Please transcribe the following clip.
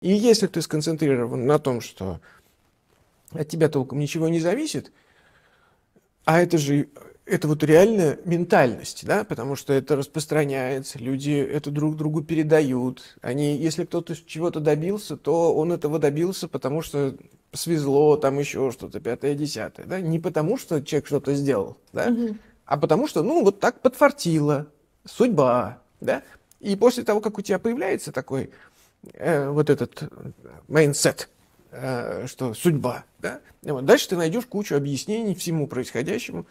И если ты сконцентрирован на том, что от тебя толком ничего не зависит, а это же это вот реально ментальность, да, потому что это распространяется, люди это друг другу передают. Они, если кто-то чего-то добился, то он этого добился, потому что свезло, там еще что-то, пятое, десятое, да, не потому что человек что-то сделал, да, а потому что, ну, вот так подфартило, судьба, да. И после того, как у тебя появляется такой Э, вот этот mindset, э, э, что судьба. Да? вот дальше ты найдешь кучу объяснений всему происходящему,